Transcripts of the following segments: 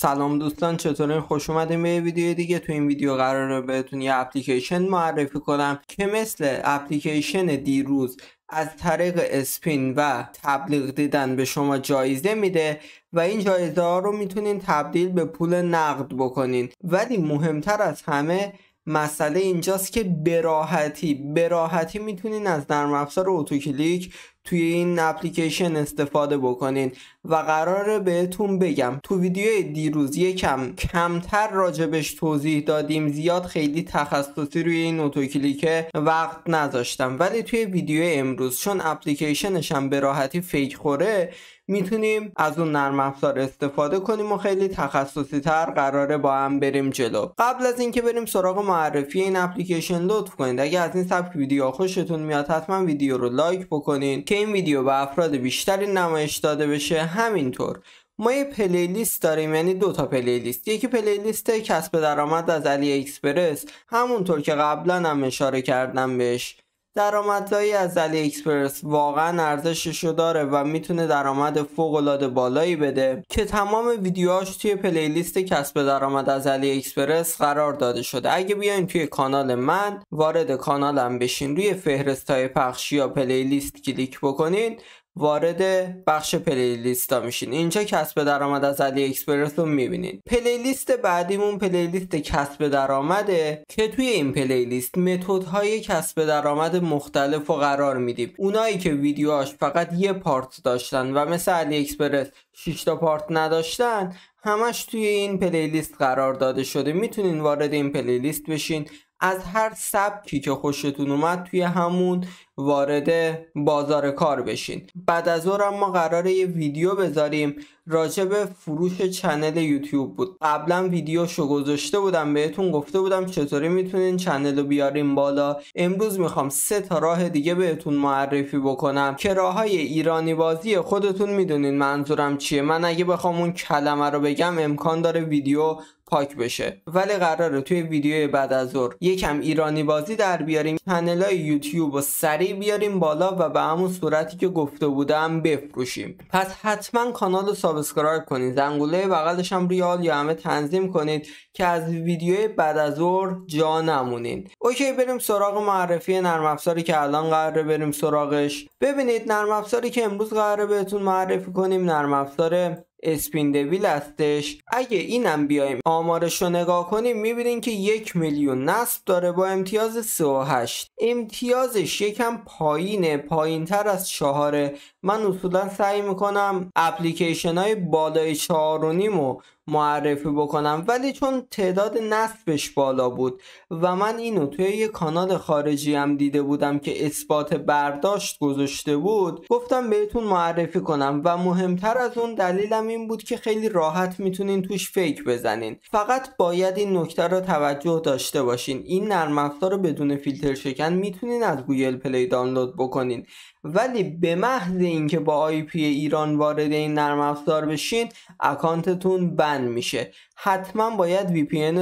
سلام دوستان چطورین خوش اومدیم به ویدیو دیگه تو این ویدیو قراره بهتون یه اپلیکیشن معرفی کنم که مثل اپلیکیشن دیروز از طریق اسپین و تبلیغ دیدن به شما جایزه میده و این جایزه ها رو میتونین تبدیل به پول نقد بکنین ولی مهمتر از همه مسئله اینجاست که براحتی براحتی میتونین از نرم افزار اتوکلیک توی این اپلیکیشن استفاده بکنین و قراره بهتون بگم تو ویدیو دیروز یکم کمتر راجبش توضیح دادیم زیاد خیلی تخصصی روی این اتوکلیکه وقت نذاشتم ولی توی ویدیو امروز چون اپلیکیشنش هم به راحتی فیک خوره میتونیم از اون نرم افزار استفاده کنیم و خیلی تخصصی تر قراره با هم بریم جلو قبل از اینکه بریم سراغ معرفی این اپلیکیشن لطف کنید اگه از این سبک ویدیو خوشتون میاد حتما ویدیو رو لایک بکنید که این ویدیو به افراد بیشتری نمایش داده بشه همینطور ما یه پلیلیست داریم یعنی دو تا پلیلیست یکی پلیلیست کسب درآمد از علی اکسپرس همونطور که قبلا هم اشاره کردم بهش درآمدزایی از علی اکسپرس واقعا ارزشش رو داره و میتونه درآمد فوق العاده بالایی بده که تمام ویدیوهاش توی پلیلیست کسب درآمد از علی اکسپرس قرار داده شده اگه بیاین توی کانال من وارد کانالم بشین روی فهرست های پخشی یا پلیلیست کلیک بکنین وارد بخش پلیلیست ها میشین اینجا کسب درآمد از علی اکسپرس رو میبینین پلیلیست بعدیمون پلیلیست کسب درآمده که توی این پلیلیست متد های کسب درآمد مختلف رو قرار میدیم اونایی که ویدیوهاش فقط یه پارت داشتن و مثل علی اکسپرس 6 تا پارت نداشتن همش توی این پلیلیست قرار داده شده میتونین وارد این پلیلیست بشین از هر سبکی که خوشتون اومد توی همون وارد بازار کار بشین بعد از اون ما قراره یه ویدیو بذاریم راجع به فروش چنل یوتیوب بود قبلا ویدیوشو گذاشته بودم بهتون گفته بودم چطوری میتونین چنل رو بیاریم بالا امروز میخوام سه تا راه دیگه بهتون معرفی بکنم که راه های ایرانی بازی خودتون میدونین منظورم چیه من اگه بخوام اون کلمه رو بگم امکان داره ویدیو پاک بشه ولی قراره توی ویدیو بعد از ظهر یکم ایرانی بازی در بیاریم های یوتیوب رو سریع بیاریم بالا و به همون صورتی که گفته بودم بفروشیم پس حتما کانال رو سابسکرایب کنید زنگوله بغلش هم ریال یا همه تنظیم کنید که از ویدیو بعد از ظهر جا نمونید اوکی بریم سراغ معرفی نرم افزاری که الان قراره بریم سراغش ببینید نرم افزاری که امروز قراره بهتون معرفی کنیم نرم افزار اسپیندویل هستش اگه اینم بیایم آمارش رو نگاه کنیم میبینیم که یک میلیون نصب داره با امتیاز 38 امتیازش یکم پایینه پایینتر از چهاره من اصولا سعی میکنم اپلیکیشن های بالای چهارونیم و معرفی بکنم ولی چون تعداد نصبش بالا بود و من اینو توی یه کانال خارجی هم دیده بودم که اثبات برداشت گذاشته بود گفتم بهتون معرفی کنم و مهمتر از اون دلیلم این بود که خیلی راحت میتونین توش فیک بزنین فقط باید این نکته رو توجه داشته باشین این نرم افزار رو بدون فیلتر شکن میتونین از گوگل پلی دانلود بکنین ولی به محض اینکه با آی پی ایران وارد این نرم افزار بشین اکانتتون بند میشه حتما باید وی پی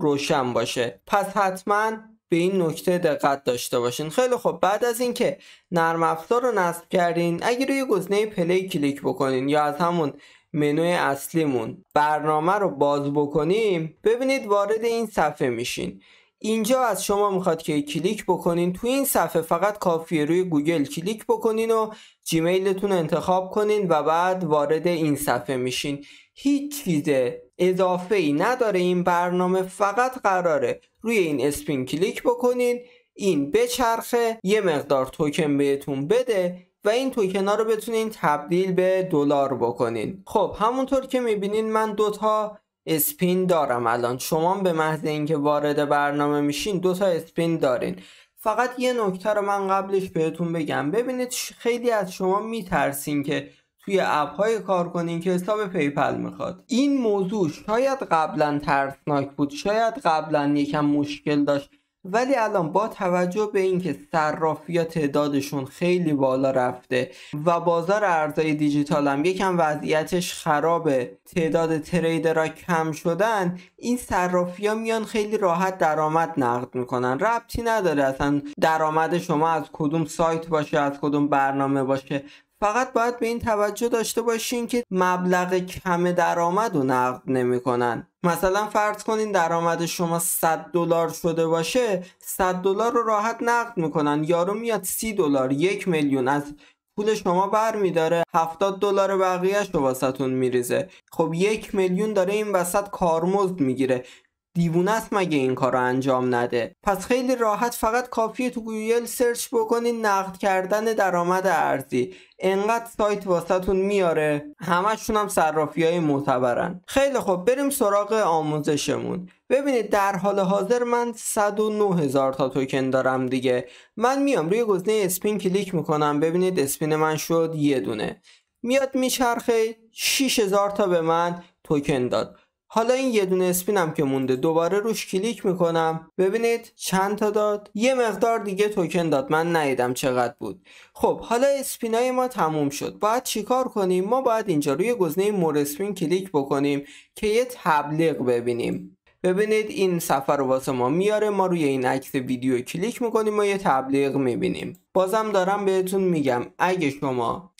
روشن باشه پس حتما به این نکته دقت داشته باشین خیلی خب بعد از اینکه نرم افزار رو نصب کردین اگه روی گزینه پلی کلیک بکنین یا از همون منوی اصلیمون برنامه رو باز بکنیم ببینید وارد این صفحه میشین اینجا از شما میخواد که کلیک بکنین تو این صفحه فقط کافیه روی گوگل کلیک بکنین و جیمیلتون انتخاب کنین و بعد وارد این صفحه میشین هیچ چیز اضافه ای نداره این برنامه فقط قراره روی این اسپین کلیک بکنین این بچرخه یه مقدار توکن بهتون بده و این توکن ها رو بتونین تبدیل به دلار بکنین خب همونطور که میبینین من دوتا اسپین دارم الان شما به محض اینکه وارد برنامه میشین دو تا اسپین دارین فقط یه نکته رو من قبلش بهتون بگم ببینید خیلی از شما میترسین که توی اپ های کار کنین که حساب پیپل میخواد این موضوع شاید قبلا ترسناک بود شاید قبلا یکم مشکل داشت ولی الان با توجه به اینکه صرافی ها تعدادشون خیلی بالا رفته و بازار ارزهای دیجیتال هم یکم وضعیتش خرابه تعداد تریدرها کم شدن این صرافی ها میان خیلی راحت درآمد نقد میکنن ربطی نداره اصلا درآمد شما از کدوم سایت باشه از کدوم برنامه باشه فقط باید به این توجه داشته باشین که مبلغ کم درآمد رو نقد نمیکنن مثلا فرض کنین درآمد شما 100 دلار شده باشه 100 دلار رو راحت نقد میکنن یارو میاد 30 دلار یک میلیون از پول شما بر میداره 70 دلار بقیهش رو واسطون میریزه خب یک میلیون داره این وسط کارمزد میگیره دیوونه است مگه این کار رو انجام نده پس خیلی راحت فقط کافیه تو گوگل سرچ بکنین نقد کردن درآمد ارزی انقدر سایت واسهتون میاره همشون هم صرافی های معتبرن خیلی خب بریم سراغ آموزشمون ببینید در حال حاضر من 109 هزار تا توکن دارم دیگه من میام روی گزینه اسپین کلیک میکنم ببینید اسپین من شد یه دونه میاد میچرخه 6000 تا به من توکن داد حالا این یه دونه اسپینم که مونده دوباره روش کلیک میکنم ببینید چند تا داد یه مقدار دیگه توکن داد من ندیدم چقدر بود خب حالا اسپینای ما تموم شد باید چیکار کنیم ما باید اینجا روی گزینه مور اسپین کلیک بکنیم که یه تبلیغ ببینیم ببینید این سفر رو واسه ما میاره ما روی این عکس ویدیو کلیک میکنیم و یه تبلیغ میبینیم بازم دارم بهتون میگم اگه شما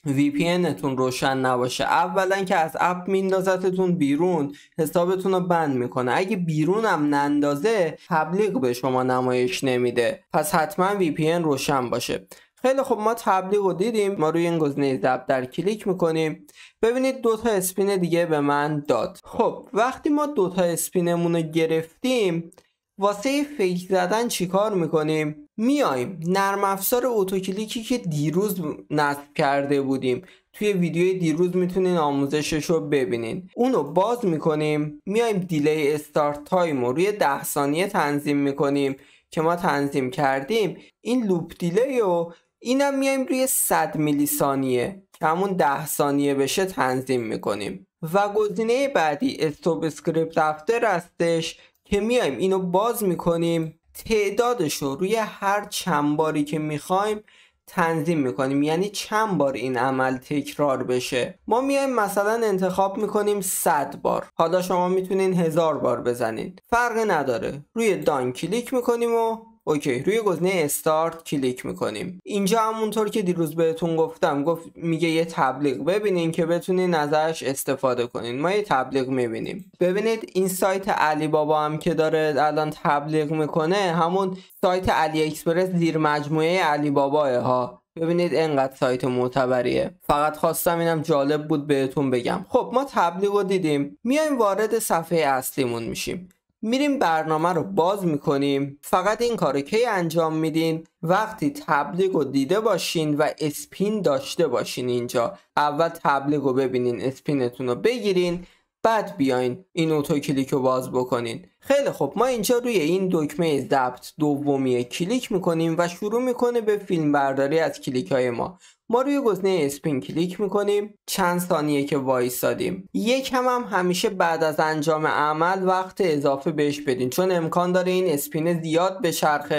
تون روشن نباشه اولا که از اپ میندازتتون بیرون حسابتون رو بند میکنه اگه بیرون هم نندازه تبلیغ به شما نمایش نمیده پس حتما VPN روشن باشه خیلی خب ما تبلیغ رو دیدیم ما روی این گزینه ضبط در کلیک میکنیم ببینید دو تا اسپین دیگه به من داد خب وقتی ما دو تا اسپینمون رو گرفتیم واسه فیک زدن چیکار میکنیم میایم نرم افزار اتوکلیکی که دیروز نصب کرده بودیم توی ویدیو دیروز میتونین آموزشش رو ببینین اونو باز میکنیم میایم دیلی استارت تایم رو روی 10 ثانیه تنظیم میکنیم که ما تنظیم کردیم این لوپ دیلی رو اینم میایم روی 100 میلی ثانیه که همون 10 ثانیه بشه تنظیم میکنیم و گزینه بعدی استوب اسکریپت افتر هستش که میایم اینو باز میکنیم تعدادش رو روی هر چند باری که میخوایم تنظیم میکنیم یعنی چند بار این عمل تکرار بشه ما میایم مثلا انتخاب میکنیم 100 بار حالا شما میتونین هزار بار بزنید فرق نداره روی دان کلیک میکنیم و اوکی روی گزینه استارت کلیک میکنیم اینجا همونطور که دیروز بهتون گفتم گفت میگه یه تبلیغ ببینین که بتونین نظرش استفاده کنین ما یه تبلیغ میبینیم ببینید این سایت علی بابا هم که داره الان تبلیغ میکنه همون سایت علی اکسپرس زیر مجموعه علی باباه ها ببینید انقدر سایت معتبریه فقط خواستم اینم جالب بود بهتون بگم خب ما تبلیغ رو دیدیم میایم وارد صفحه اصلیمون میشیم میریم برنامه رو باز میکنیم فقط این کار کی انجام میدین وقتی تبلیغ رو دیده باشین و اسپین داشته باشین اینجا اول تبلیغ رو ببینین اسپینتون رو بگیرین بعد بیاین این اوتو کلیک رو باز بکنین خیلی خب ما اینجا روی این دکمه ضبط دومی کلیک میکنیم و شروع میکنه به فیلم برداری از کلیک های ما ما روی گزینه اسپین کلیک میکنیم چند ثانیه که وایستادیم یک هم, هم همیشه بعد از انجام عمل وقت اضافه بهش بدین چون امکان داره این اسپین زیاد به شرخ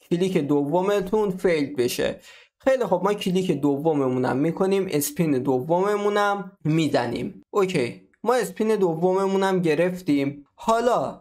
کلیک دومتون فیلد بشه خیلی خب ما کلیک دوممونم میکنیم اسپین دوممونم میزنیم اوکی ما اسپین دوممونم گرفتیم حالا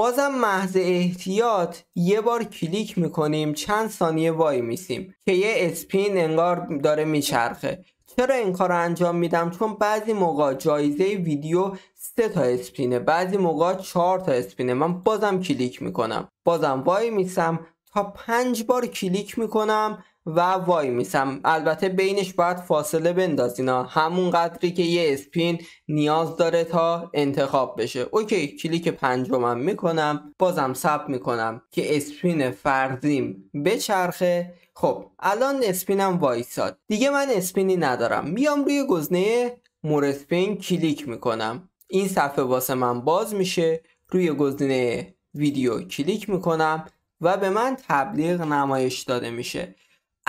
بازم محض احتیاط یه بار کلیک میکنیم چند ثانیه وای میسیم که یه اسپین انگار داره میچرخه چرا این کار رو انجام میدم چون بعضی موقع جایزه ویدیو سه تا اسپینه بعضی موقع چهار تا اسپینه من بازم کلیک میکنم بازم وای میسم تا پنج بار کلیک میکنم و وای میسم البته بینش باید فاصله بندازینا همون قدری که یه اسپین نیاز داره تا انتخاب بشه اوکی کلیک پنجمم میکنم بازم ساب میکنم که اسپین به بچرخه خب الان اسپینم وایساد دیگه من اسپینی ندارم میام روی گزینه مور اسپین کلیک میکنم این صفحه واسه من باز میشه روی گزینه ویدیو کلیک میکنم و به من تبلیغ نمایش داده میشه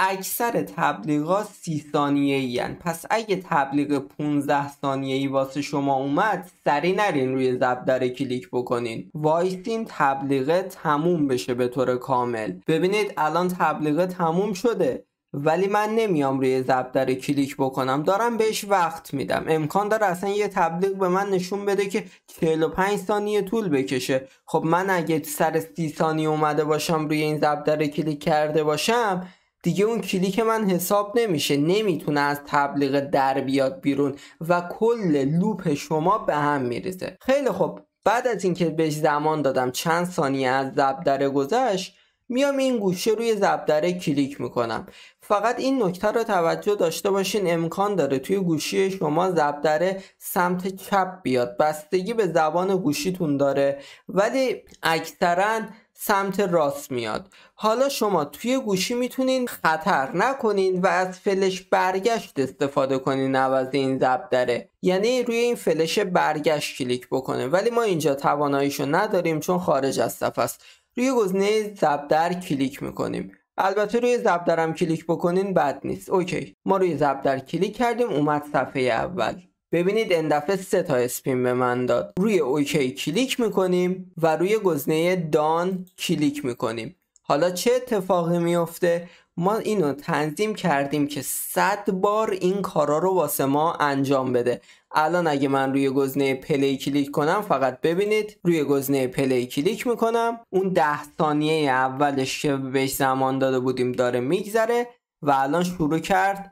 اکثر تبلیغات سی ثانیه ای پس اگه تبلیغ 15 ثانیه ای واسه شما اومد سری نرین روی زبدر کلیک بکنین وایسین تبلیغه تموم بشه به طور کامل ببینید الان تبلیغه تموم شده ولی من نمیام روی زبدر کلیک بکنم دارم بهش وقت میدم امکان داره اصلا یه تبلیغ به من نشون بده که 45 ثانیه طول بکشه خب من اگه سر 30 ثانیه اومده باشم روی این زبدر کلیک کرده باشم دیگه اون کلیک من حساب نمیشه نمیتونه از تبلیغ در بیاد بیرون و کل لوپ شما به هم میریزه خیلی خب بعد از اینکه بهش زمان دادم چند ثانیه از زبدره گذشت میام این گوشه روی زبدره کلیک میکنم فقط این نکته رو توجه داشته باشین امکان داره توی گوشی شما زبدره سمت چپ بیاد بستگی به زبان گوشیتون داره ولی اکثرا سمت راست میاد حالا شما توی گوشی میتونین خطر نکنین و از فلش برگشت استفاده کنین عوض این ضبط داره یعنی روی این فلش برگشت کلیک بکنه ولی ما اینجا تواناییشو نداریم چون خارج از صفحه است روی گزینه زبدر کلیک میکنیم البته روی زبدرم کلیک بکنین بد نیست اوکی ما روی زبدر کلیک کردیم اومد صفحه اول ببینید این دفعه سه تا اسپین به من داد روی اوکی کلیک میکنیم و روی گزینه دان کلیک میکنیم حالا چه اتفاقی میفته ما اینو تنظیم کردیم که 100 بار این کارا رو واسه ما انجام بده الان اگه من روی گزینه پلی کلیک کنم فقط ببینید روی گزینه پلی کلیک میکنم اون ده ثانیه اولش که بهش زمان داده بودیم داره میگذره و الان شروع کرد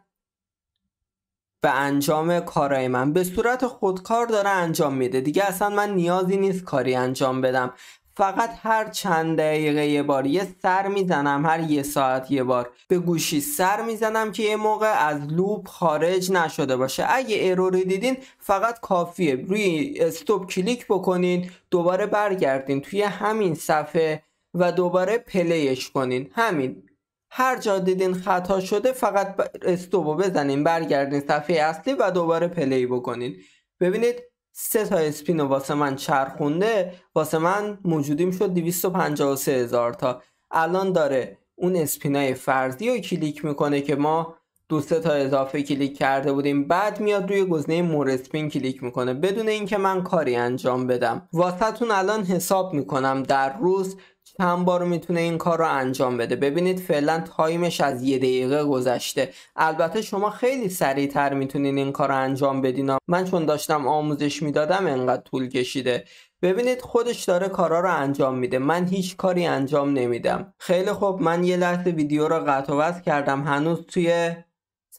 به انجام کارای من به صورت خودکار داره انجام میده دیگه اصلا من نیازی نیست کاری انجام بدم فقط هر چند دقیقه یه بار یه سر میزنم هر یه ساعت یه بار به گوشی سر میزنم که یه موقع از لوپ خارج نشده باشه اگه اروری دیدین فقط کافیه روی استوب کلیک بکنین دوباره برگردین توی همین صفحه و دوباره پلیش کنین همین هر جا دیدین خطا شده فقط استوب بزنین برگردین صفحه اصلی و دوباره پلی بکنین ببینید سه تا اسپین واسه من چرخونده واسه من موجودیم شد 253 هزار تا الان داره اون اسپینای فرضی رو کلیک میکنه که ما دو سه تا اضافه کلیک کرده بودیم بعد میاد روی گزینه مور اسپین کلیک میکنه بدون اینکه من کاری انجام بدم واسهتون الان حساب میکنم در روز چند بار میتونه این کار رو انجام بده ببینید فعلا تایمش از یه دقیقه گذشته البته شما خیلی سریعتر میتونید این کار رو انجام بدین من چون داشتم آموزش میدادم انقدر طول کشیده ببینید خودش داره کارا رو انجام میده من هیچ کاری انجام نمیدم خیلی خوب من یه لحظه ویدیو رو قطع و کردم هنوز توی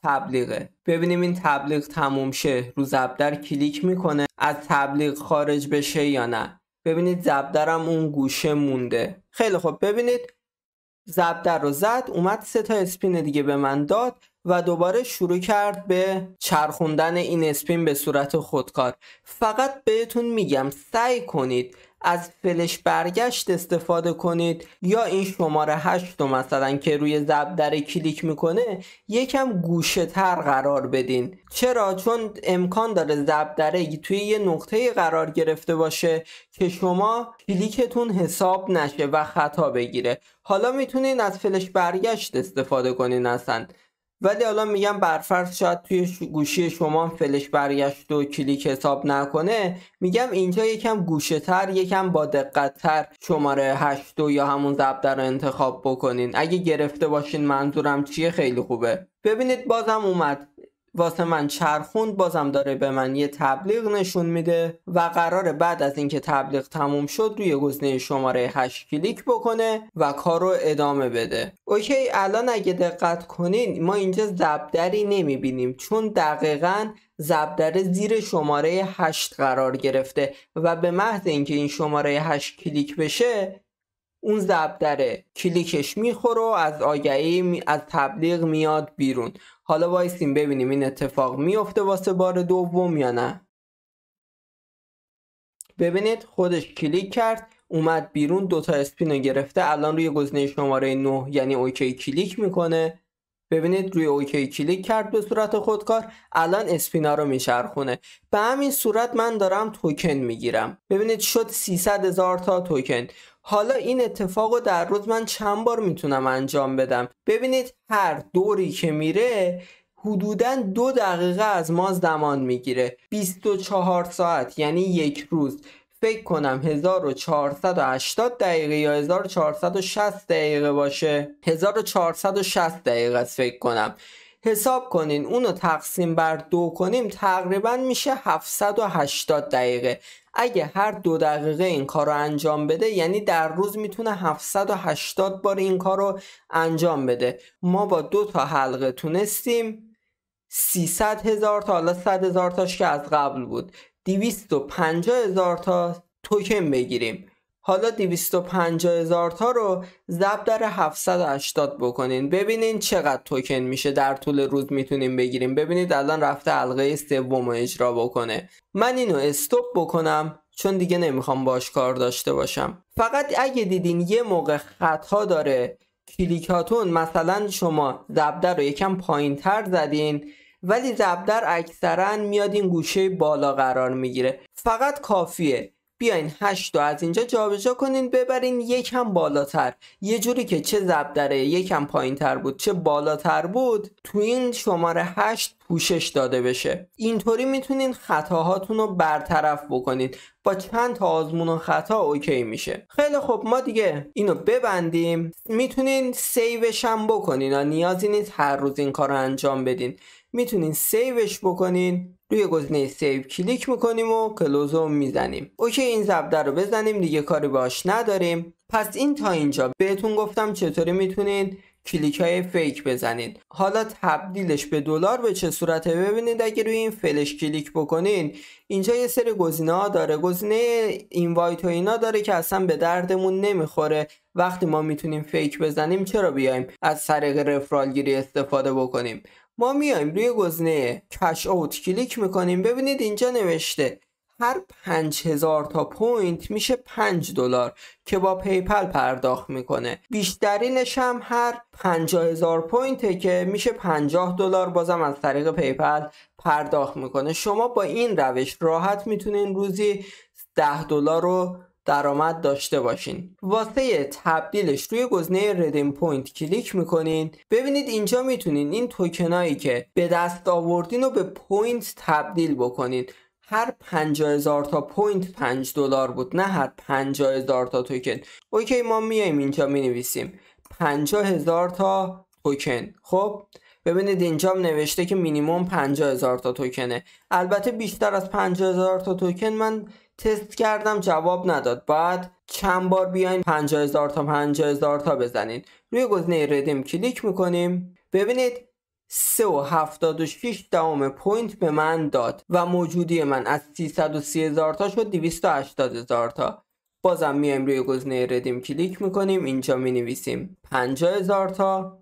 تبلیغه ببینیم این تبلیغ تموم شه رو زبدر کلیک میکنه از تبلیغ خارج بشه یا نه ببینید زبدرم اون گوشه مونده خیلی خب ببینید زبدر رو زد اومد سه تا اسپین دیگه به من داد و دوباره شروع کرد به چرخوندن این اسپین به صورت خودکار فقط بهتون میگم سعی کنید از فلش برگشت استفاده کنید یا این شماره 8 مثلا که روی زبدره کلیک میکنه یکم گوشه تر قرار بدین چرا چون امکان داره زبدره توی یه نقطه قرار گرفته باشه که شما کلیکتون حساب نشه و خطا بگیره حالا میتونین از فلش برگشت استفاده کنین اصلا ولی حالا میگم برفرض شاید توی گوشی شما فلش برگشت و کلیک حساب نکنه میگم اینجا یکم گوشه تر یکم با دقت تر شماره 8 یا همون ضبط رو انتخاب بکنین اگه گرفته باشین منظورم چیه خیلی خوبه ببینید بازم اومد واسه من چرخوند بازم داره به من یه تبلیغ نشون میده و قرار بعد از اینکه تبلیغ تموم شد روی گزینه شماره 8 کلیک بکنه و کارو ادامه بده اوکی الان اگه دقت کنین ما اینجا زبدری نمیبینیم چون دقیقا زبدر زیر شماره 8 قرار گرفته و به محض اینکه این شماره 8 کلیک بشه اون زبدره کلیکش میخوره و از آگهی از تبلیغ میاد بیرون حالا وایسیم ببینیم این اتفاق میفته واسه بار دوم یا نه ببینید خودش کلیک کرد اومد بیرون دوتا اسپین رو گرفته الان روی گزینه شماره 9 یعنی اوکی کلیک میکنه ببینید روی اوکی کلیک کرد به صورت خودکار الان اسپینا رو میچرخونه به همین صورت من دارم توکن میگیرم ببینید شد 300 هزار تا توکن حالا این اتفاق رو در روز من چند بار میتونم انجام بدم ببینید هر دوری که میره حدودا دو دقیقه از ما زمان میگیره 24 ساعت یعنی یک روز فکر کنم 1480 دقیقه یا 1460 دقیقه باشه 1460 دقیقه از فکر کنم حساب کنین اونو تقسیم بر دو کنیم تقریبا میشه 780 دقیقه اگه هر دو دقیقه این کار رو انجام بده یعنی در روز میتونه 780 بار این کار رو انجام بده ما با دو تا حلقه تونستیم 300 هزار تا حالا 100 هزار تاش که از قبل بود 250 هزار تا توکن بگیریم حالا 250 هزار تا رو ضرب در 780 بکنین ببینین چقدر توکن میشه در طول روز میتونیم بگیریم ببینید الان رفته حلقه سوم رو اجرا بکنه من اینو استوب بکنم چون دیگه نمیخوام باش کار داشته باشم فقط اگه دیدین یه موقع خطا داره کلیکاتون مثلا شما زبدر رو یکم پایین تر زدین ولی زبدر اکثرا میاد این گوشه بالا قرار میگیره فقط کافیه بیاین هشت تا از اینجا جابجا کنین ببرین یکم بالاتر یه جوری که چه هم یکم تر بود چه بالاتر بود تو این شماره هشت پوشش داده بشه اینطوری میتونین خطاهاتون رو برطرف بکنید با چند تا آزمون و خطا اوکی میشه خیلی خب ما دیگه اینو ببندیم میتونین سیوش هم بکنین نیازی نیست هر روز این کار رو انجام بدین میتونین سیوش بکنین روی گزینه سیو کلیک میکنیم و کلوزو میزنیم اوکی این زبده رو بزنیم دیگه کاری باش نداریم پس این تا اینجا بهتون گفتم چطوری میتونید کلیک های فیک بزنید حالا تبدیلش به دلار به چه صورته ببینید اگه روی این فلش کلیک بکنین اینجا یه سری گزینه ها داره گزینه اینوایت و اینا داره که اصلا به دردمون نمیخوره وقتی ما میتونیم فیک بزنیم چرا بیایم از طریق رفرالگیری استفاده بکنیم ما میایم روی گزینه کش اوت کلیک میکنیم ببینید اینجا نوشته هر 5000 تا پوینت میشه 5 دلار که با پیپل پرداخت میکنه بیشترینش هم هر 50000 پوینته که میشه 50 دلار بازم از طریق پیپل پرداخت میکنه شما با این روش راحت میتونین روزی 10 دلار رو درآمد داشته باشین واسه تبدیلش روی گزینه ردیم پوینت کلیک میکنین ببینید اینجا میتونین این توکنایی که به دست آوردین رو به پوینت تبدیل بکنین هر 50000 تا پوینت 5 دلار بود نه هر 50000 تا توکن اوکی ما میایم اینجا مینویسیم 50000 تا توکن خب ببینید اینجا نوشته که مینیموم 50000 تا توکنه البته بیشتر از 50000 تا توکن من تست کردم جواب نداد بعد چند بار بیاین 50000 تا 50000 تا بزنین روی گزینه ردیم کلیک میکنیم ببینید 3.76 و پوینت به من داد و موجودی من از 330000 تا شد 280000 تا بازم میایم روی گزینه ردیم کلیک میکنیم اینجا می نویسیم تا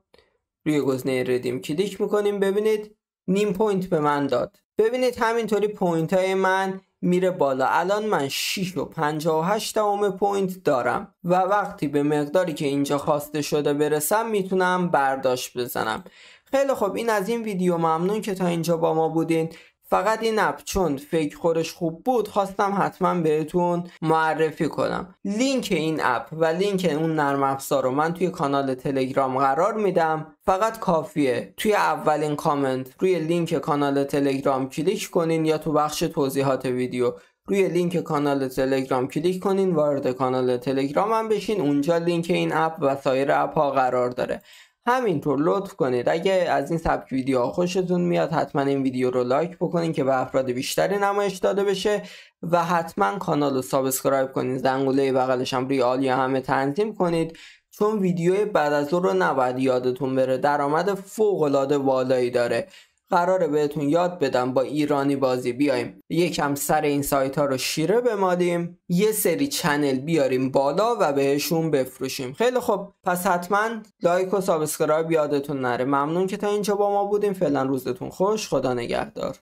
روی گزینه ردیم کلیک میکنیم ببینید نیم پوینت به من داد ببینید همینطوری پوینت های من میره بالا الان من 6 و 58 دوم پوینت دارم و وقتی به مقداری که اینجا خواسته شده برسم میتونم برداشت بزنم خیلی خب این از این ویدیو ممنون که تا اینجا با ما بودین فقط این اپ چون فکر خورش خوب بود خواستم حتما بهتون معرفی کنم لینک این اپ و لینک اون نرم افزار رو من توی کانال تلگرام قرار میدم فقط کافیه توی اولین کامنت روی لینک کانال تلگرام کلیک کنین یا تو بخش توضیحات ویدیو روی لینک کانال تلگرام کلیک کنین وارد کانال تلگرام هم بشین اونجا لینک این اپ و سایر اپ ها قرار داره همینطور لطف کنید اگه از این سبک ویدیو خوشتون میاد حتما این ویدیو رو لایک بکنید که به افراد بیشتری نمایش داده بشه و حتما کانال رو سابسکرایب کنید زنگوله بغلش هم روی آلیا همه تنظیم کنید چون ویدیو بعد از رو نباید یادتون بره درآمد فوق العاده بالایی داره قراره بهتون یاد بدم با ایرانی بازی بیایم یکم سر این سایت ها رو شیره بمالیم یه سری چنل بیاریم بالا و بهشون بفروشیم خیلی خب پس حتما لایک و سابسکرایب یادتون نره ممنون که تا اینجا با ما بودیم فعلا روزتون خوش خدا نگهدار